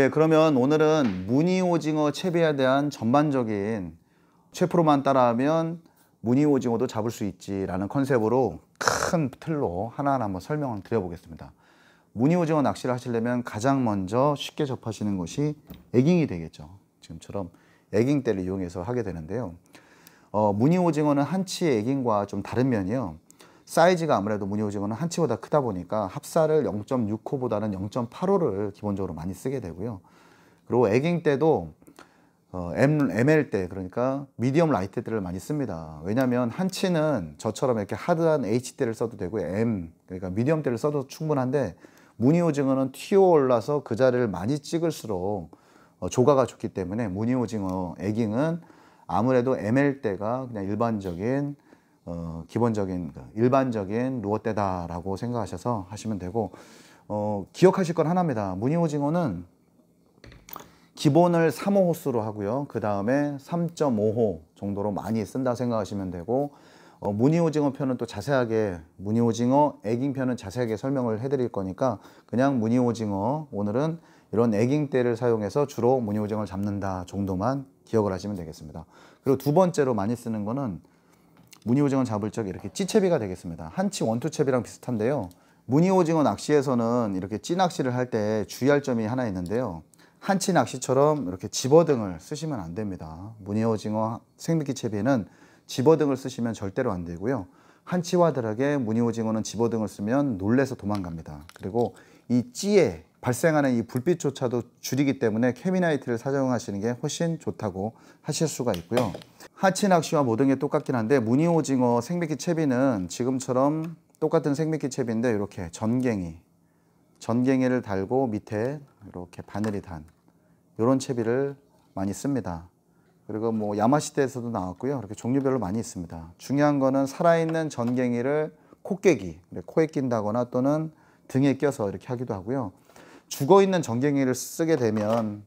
예, 그러면 오늘은 무늬 오징어 채비에 대한 전반적인 최프로만 따라하면 무늬 오징어도 잡을 수 있지라는 컨셉으로 큰 틀로 하나하나 한번 설명을 드려보겠습니다. 무늬 오징어 낚시를 하시려면 가장 먼저 쉽게 접하시는 것이 에깅이 되겠죠. 지금처럼 에깅대를 이용해서 하게 되는데요. 어, 무늬 오징어는 한치의 에깅과 좀 다른 면이요. 사이즈가 아무래도 무늬오징어는 한치보다 크다 보니까 합사를 0.6호보다는 0 8호를 기본적으로 많이 쓰게 되고요. 그리고 에깅 때도 어, M, l 때 그러니까 미디엄 라이트 때를 많이 씁니다. 왜냐하면 한치는 저처럼 이렇게 하드한 h 때를 써도 되고 M 그러니까 미디엄 때를 써도 충분한데 무늬오징어는 튀어 올라서 그 자리를 많이 찍을수록 어, 조가가 좋기 때문에 무늬오징어 에깅은 아무래도 ML 때가 그냥 일반적인 어, 기본적인 그 일반적인 루어떼다라고 생각하셔서 하시면 되고 어, 기억하실 건 하나입니다. 무늬오징어는 기본을 3호 호수로 하고요. 그 다음에 3.5호 정도로 많이 쓴다 생각하시면 되고 어, 무늬오징어 편은 또 자세하게 무늬오징어 애깅 편은 자세하게 설명을 해드릴 거니까 그냥 무늬오징어 오늘은 이런 애깅대를 사용해서 주로 무늬오징어를 잡는다 정도만 기억을 하시면 되겠습니다. 그리고 두 번째로 많이 쓰는 거는 무늬오징어 잡을 적 이렇게 찌채비가 되겠습니다. 한치 원투채비랑 비슷한데요. 무늬오징어 낚시에서는 이렇게 찌낚시를 할 때 주의할 점이 하나 있는데요. 한치 낚시처럼 이렇게 집어등을 쓰시면 안 됩니다. 무늬오징어 생미끼 채비는 집어등을 쓰시면 절대로 안 되고요. 한치와 다르게 무늬오징어는 집어등을 쓰면 놀래서 도망갑니다. 그리고 이 찌에 발생하는 이 불빛조차도 줄이기 때문에 케미나이트를 사용하시는 게 훨씬 좋다고 하실 수가 있고요 하치 낚시와 모든 게 똑같긴 한데 무늬 오징어 생미끼 채비는 지금처럼 똑같은 생미끼 채비인데 이렇게 전갱이 전갱이를 달고 밑에 이렇게 바늘이 단 이런 채비를 많이 씁니다 그리고 뭐 야마시대에서도 나왔고요 이렇게 종류별로 많이 있습니다 중요한 거는 살아있는 전갱이를 코깨기 코에 낀다거나 또는 등에 껴서 이렇게 하기도 하고요 죽어 있는 전갱이를 쓰게 되면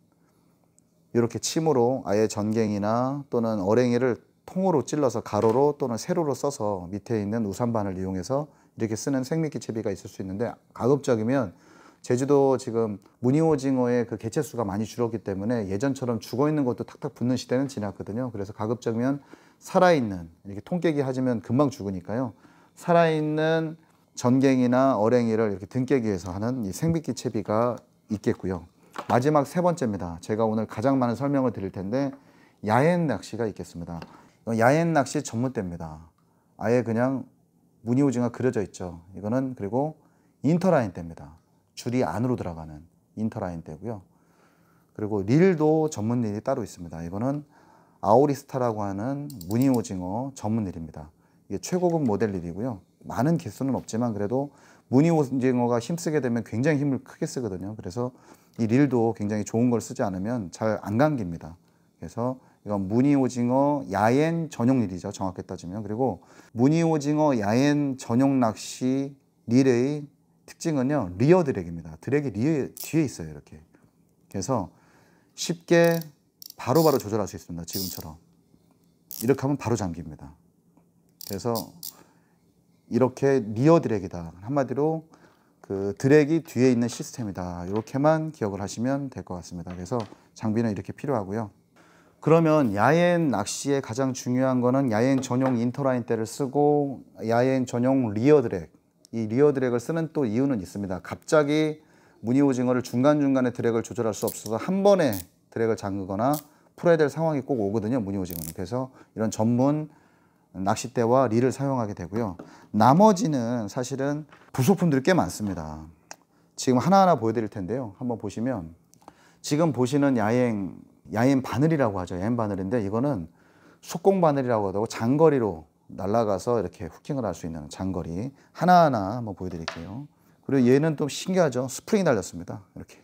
이렇게 침으로 아예 전갱이나 또는 어랭이를 통으로 찔러서 가로로 또는 세로로 써서 밑에 있는 우산반을 이용해서 이렇게 쓰는 생미끼채비가 있을 수 있는데 가급적이면 제주도 지금 무늬오징어의 그 개체수가 많이 줄었기 때문에 예전처럼 죽어 있는 것도 탁탁 붙는 시대는 지났거든요. 그래서 가급적이면 살아있는 이렇게 통깨기 하시면 금방 죽으니까요. 살아있는 전갱이나 어랭이를 이렇게 등깨기 위해서 하는 이 생비끼 채비가 있겠고요. 마지막 세 번째입니다. 제가 오늘 가장 많은 설명을 드릴 텐데 야엔 낚시가 있겠습니다. 야엔 낚시 전문대입니다. 아예 그냥 무늬오징어 그려져 있죠. 이거는 그리고 인터라인 대입니다. 줄이 안으로 들어가는 인터라인 대고요. 그리고 릴도 전문 릴이 따로 있습니다. 이거는 아오리스타라고 하는 무늬오징어 전문 릴입니다. 이게 최고급 모델 릴이고요. 많은 개수는 없지만 그래도 무늬 오징어가 힘쓰게 되면 굉장히 힘을 크게 쓰거든요. 그래서 이 릴도 굉장히 좋은 걸 쓰지 않으면 잘 안 감깁니다. 그래서 이건 무늬 오징어 야엔 전용 릴이죠. 정확히 따지면. 그리고 무늬 오징어 야엔 전용 낚시 릴의 특징은요. 리어 드랙입니다. 드랙이 리어 뒤에 있어요. 이렇게. 그래서 쉽게 바로바로 바로 조절할 수 있습니다. 지금처럼. 이렇게 하면 바로 잠깁니다. 그래서 이렇게 리어 드래기다. 한마디로 그 드래기 뒤에 있는 시스템이다. 이렇게만 기억을 하시면 될 것 같습니다. 그래서 장비는 이렇게 필요하고요. 그러면 야엔 낚시의 가장 중요한 거는 야엔 전용 인터라인 때를 쓰고 야엔 전용 리어 드랙 이 리어 드랙을 쓰는 또 이유는 있습니다 갑자기 무늬 오징어를 중간중간에 드랙을 조절할 수 없어서 한 번에 드랙을 잠그거나 풀어야 될 상황이 꼭 오거든요 무늬 오징어는 그래서 이런 전문 낚싯대와 리를 사용하게 되고요. 나머지는 사실은 부속품들이 꽤 많습니다. 지금 하나하나 보여드릴 텐데요. 한번 보시면 지금 보시는 야행, 야행 바늘이라고 하죠. 야행 바늘인데 이거는 속공 바늘이라고 하고 장거리로 날아가서 이렇게 후킹을 할 수 있는 장거리 하나하나 한번 보여드릴게요. 그리고 얘는 또 신기하죠. 스프링이 달렸습니다. 이렇게.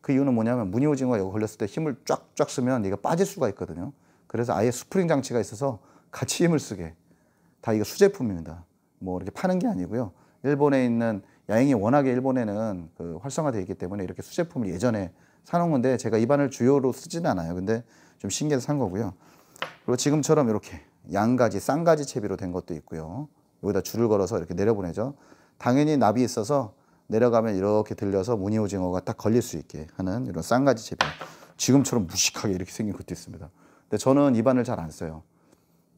그 이유는 뭐냐면 무늬오징어가 이거 걸렸을 때 힘을 쫙쫙 쓰면 얘가 빠질 수가 있거든요. 그래서 아예 스프링 장치가 있어서 같이 힘을 쓰게 다 이거 수제품입니다. 뭐 이렇게 파는 게 아니고요. 일본에 있는 야행이 워낙에 일본에는 그 활성화되어 있기 때문에 이렇게 수제품을 예전에 사놓은 건데 제가 입안을 주요로 쓰진 않아요. 근데 좀 신기해서 산 거고요. 그리고 지금처럼 이렇게 양가지, 쌍가지 채비로 된 것도 있고요. 여기다 줄을 걸어서 이렇게 내려보내죠. 당연히 납이 있어서 내려가면 이렇게 들려서 무늬 오징어가 딱 걸릴 수 있게 하는 이런 쌍가지 채비. 지금처럼 무식하게 이렇게 생긴 것도 있습니다. 근데 저는 입안을 잘 안 써요.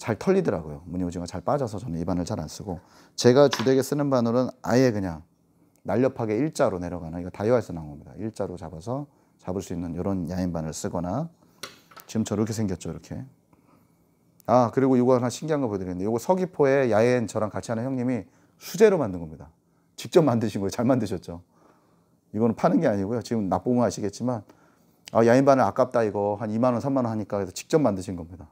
잘 털리더라고요. 무늬오징어 잘 빠져서 저는 이 바늘 잘안 쓰고 제가 주되게 쓰는 바늘은 아예 그냥 날렵하게 일자로 내려가는 이거 다이어에서 나온 겁니다. 일자로 잡아서 잡을 수 있는 이런 야인 바늘 쓰거나 지금 저렇게 생겼죠 이렇게 아 그리고 이거 하나 신기한 거 보여드리는데 이거 서귀포에 야인 저랑 같이 하는 형님이 수제로 만든 겁니다. 직접 만드신 거예요. 잘 만드셨죠. 이거는 파는 게 아니고요. 지금 납보면 아시겠지만 아, 야인 바늘 아깝다 이거 한 2만 원, 3만 원 하니까 그서 직접 만드신 겁니다.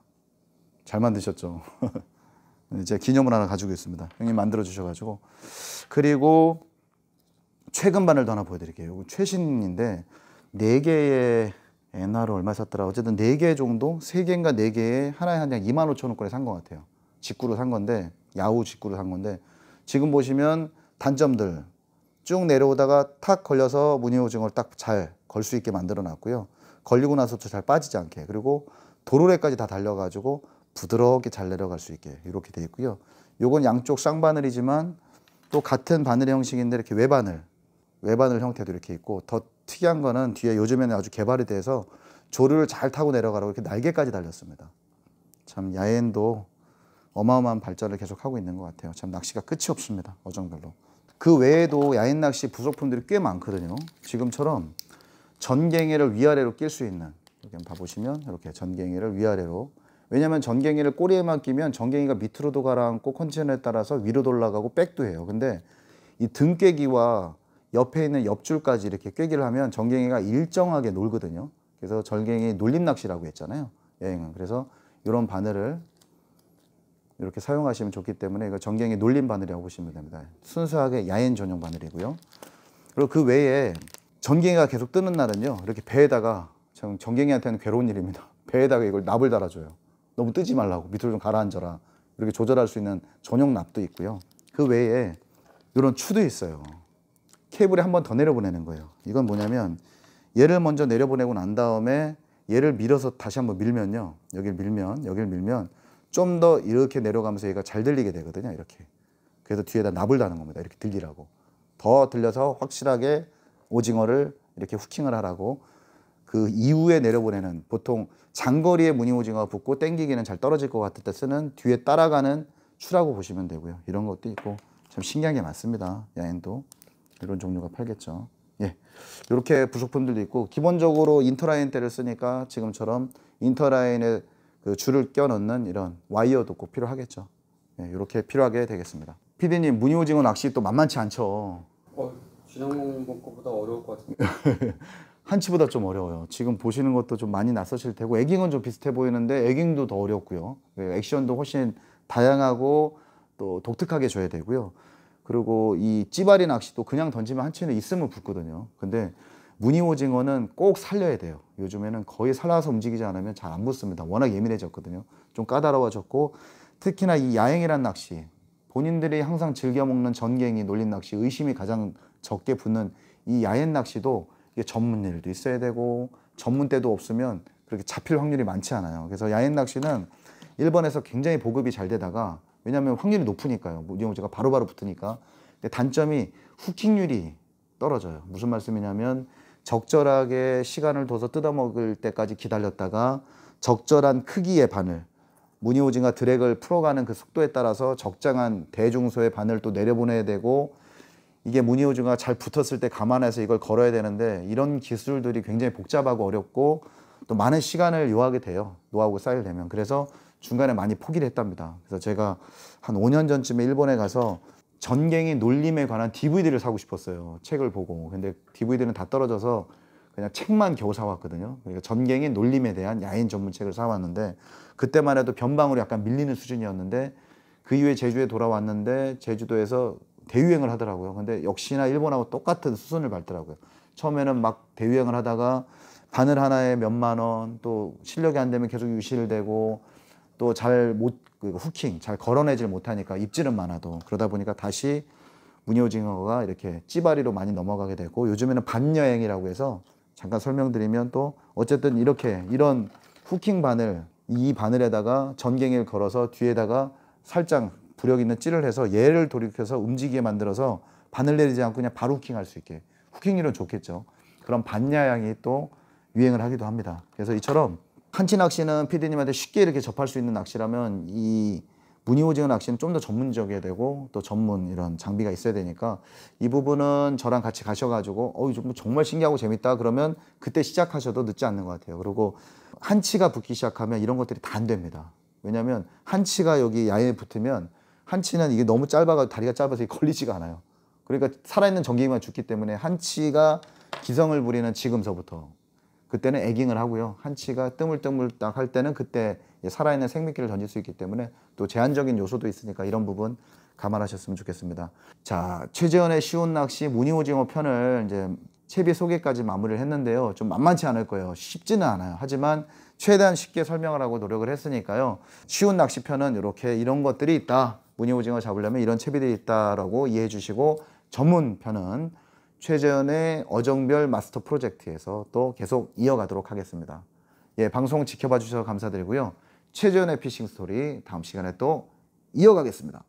잘 만드셨죠. 제가 기념을 하나 가지고 있습니다. 형님 만들어 주셔가지고 그리고 최근 바늘도 하나 보여드릴게요. 이거 최신인데 4 개의 엔화로 얼마 샀더라? 어쨌든 4개 정도? 3개인가 4개에 하나에 한약 2만 5천 원에산 것 같아요. 직구로 산 건데 야후 직구로 산 건데 지금 보시면 단점들 쭉 내려오다가 탁 걸려서 무늬오징어를 딱잘 걸 수 있게 만들어 놨고요. 걸리고 나서부잘 빠지지 않게 그리고 도로래까지 다 달려가지고 부드럽게 잘 내려갈 수 있게 이렇게 되어 있고요. 요건 양쪽 쌍바늘이지만 또 같은 바늘 형식인데 이렇게 외바늘, 외바늘 형태도 이렇게 있고 더 특이한 거는 뒤에 요즘에는 아주 개발이 돼서 조류를 잘 타고 내려가라고 이렇게 날개까지 달렸습니다. 참 야엔도 어마어마한 발전을 계속하고 있는 것 같아요. 참 낚시가 끝이 없습니다. 어정별로. 그 외에도 야인 낚시 부속품들이 꽤 많거든요. 지금처럼 전갱이를 위아래로 낄 수 있는 이렇 한번 봐보시면 이렇게 전갱이를 위아래로 왜냐하면 전갱이를 꼬리에만 끼면 전갱이가 밑으로도 가라앉고 컨디션에 따라서 위로도 올라가고 백도 해요. 근데 이 등깨기와 옆에 있는 옆줄까지 이렇게 꿰기를 하면 전갱이가 일정하게 놀거든요. 그래서 전갱이 놀림 낚시라고 했잖아요. 여행은 그래서 이런 바늘을 이렇게 사용하시면 좋기 때문에 이거 전갱이 놀림 바늘이라고 보시면 됩니다. 순수하게 야엔 전용 바늘이고요. 그리고 그 외에 전갱이가 계속 뜨는 날은요. 이렇게 배에다가 전갱이한테는 괴로운 일입니다. 배에다가 이걸 납을 달아줘요. 너무 뜨지 말라고 밑으로 좀 가라앉아라 이렇게 조절할 수 있는 전용 납도 있고요. 그 외에 이런 추도 있어요. 케이블에 한번 더 내려보내는 거예요. 이건 뭐냐면 얘를 먼저 내려보내고 난 다음에 얘를 밀어서 다시 한번 밀면요. 여기를 밀면 여기를 밀면 좀 더 이렇게 내려가면서 얘가 잘 들리게 되거든요. 이렇게. 그래서 뒤에다 납을 다는 겁니다. 이렇게 들리라고. 더 들려서 확실하게 오징어를 이렇게 후킹을 하라고 그 이후에 내려보내는 보통 장거리에 무늬오징어가 붙고 땡기기는 잘 떨어질 것 같을 때 쓰는 뒤에 따라가는 추라고 보시면 되고요. 이런 것도 있고 참 신기한 게 많습니다. 야엔도 이런 종류가 팔겠죠. 예, 이렇게 부속품들도 있고 기본적으로 인터라인 때를 쓰니까 지금처럼 인터라인에 그 줄을 껴넣는 이런 와이어도 꼭 필요하겠죠. 예, 이렇게 필요하게 되겠습니다. 피디님 무늬오징어 낚시 또 만만치 않죠. 어, 진영 먹 것보다 어려울 것 같은데. 한치보다 좀 어려워요. 지금 보시는 것도 좀 많이 낯서실 테고 에깅은 좀 비슷해 보이는데 에깅도 더 어렵고요. 예, 액션도 훨씬 다양하고 또 독특하게 줘야 되고요. 그리고 이 찌바리 낚시도 그냥 던지면 한치는 있으면 붙거든요. 근데 무늬 오징어는 꼭 살려야 돼요. 요즘에는 거의 살아서 움직이지 않으면 잘 안 붙습니다. 워낙 예민해졌거든요. 좀 까다로워졌고 특히나 이 야행이란 낚시 본인들이 항상 즐겨 먹는 전갱이 놀린 낚시 의심이 가장 적게 붙는 이 야행 낚시도 이게 전문 일도 있어야 되고 전문대도 없으면 그렇게 잡힐 확률이 많지 않아요. 그래서 야외 낚시는 일본에서 굉장히 보급이 잘 되다가 왜냐하면 확률이 높으니까요. 무용제가 뭐 바로바로 붙으니까. 근데 단점이 후킹률이 떨어져요. 무슨 말씀이냐면 적절하게 시간을 둬서 뜯어먹을 때까지 기다렸다가 적절한 크기의 바늘 무늬오징어 드랙을 풀어가는 그 속도에 따라서 적정한 대중소의 바늘 또 내려보내야 되고 이게 무늬호주가 잘 붙었을 때 감안해서 이걸 걸어야 되는데 이런 기술들이 굉장히 복잡하고 어렵고 또 많은 시간을 요하게 돼요. 노하우가 쌓이려면. 그래서 중간에 많이 포기를 했답니다. 그래서 제가 한 5년 전쯤에 일본에 가서 전갱이 놀림에 관한 DVD를 사고 싶었어요. 책을 보고. 근데 DVD는 다 떨어져서 그냥 책만 겨우 사왔거든요. 그러니까 전갱이 놀림에 대한 야인 전문책을 사왔는데 그때만 해도 변방으로 약간 밀리는 수준이었는데 그 이후에 제주에 돌아왔는데 제주도에서 대유행을 하더라고요. 근데 역시나 일본하고 똑같은 수순을 밟더라고요. 처음에는 막 대유행을 하다가 바늘 하나에 몇 만 원, 또 실력이 안 되면 계속 유실되고 또 잘못 그 후킹 잘 걸어내질 못하니까 입질은 많아도 그러다 보니까 다시 무늬징어가 이렇게 찌바리로 많이 넘어가게 되고 요즘에는 반여행이라고 해서 잠깐 설명드리면 또 어쨌든 이렇게 이런 후킹 바늘 이 바늘에다가 전갱이를 걸어서 뒤에다가 살짝 부력 있는 찌를 해서 얘를 돌이켜서 움직이게 만들어서 바늘 내리지 않고 그냥 바로 후킹할 수 있게 후킹이론 좋겠죠. 그런 반야양이 또 유행을 하기도 합니다. 그래서 이처럼 한치 낚시는 피디님한테 쉽게 이렇게 접할 수 있는 낚시라면 이 무늬오징어 낚시는 좀 더 전문적이어야 되고 또 전문 이런 장비가 있어야 되니까 이 부분은 저랑 같이 가셔가지고 어이 정말 신기하고 재밌다 그러면 그때 시작하셔도 늦지 않는 것 같아요. 그리고 한치가 붙기 시작하면 이런 것들이 다 안 됩니다. 왜냐하면 한치가 여기 야외에 붙으면 한치는 이게 너무 짧아가 다리가 짧아서 걸리지가 않아요. 그러니까 살아있는 전기기만 죽기 때문에 한치가 기성을 부리는 지금서부터 그때는 애깅을 하고요. 한치가 뜨물뜨물 딱할 때는 그때 살아있는 생명끼를 던질 수 있기 때문에 또 제한적인 요소도 있으니까 이런 부분 감안하셨으면 좋겠습니다. 자, 최재현의 쉬운 낚시 무늬오징어 편을 이제 채비 소개까지 마무리를 했는데요. 좀 만만치 않을 거예요. 쉽지는 않아요. 하지만 최대한 쉽게 설명을 하고 노력을 했으니까요. 쉬운 낚시 편은 이렇게 이런 것들이 있다. 무늬 오징어 잡으려면 이런 채비들이 있다라고 이해해 주시고 전문편은 최재현의 어정별 마스터 프로젝트에서 또 계속 이어가도록 하겠습니다. 예, 방송 지켜봐 주셔서 감사드리고요. 최재현의 피싱 스토리 다음 시간에 또 이어가겠습니다.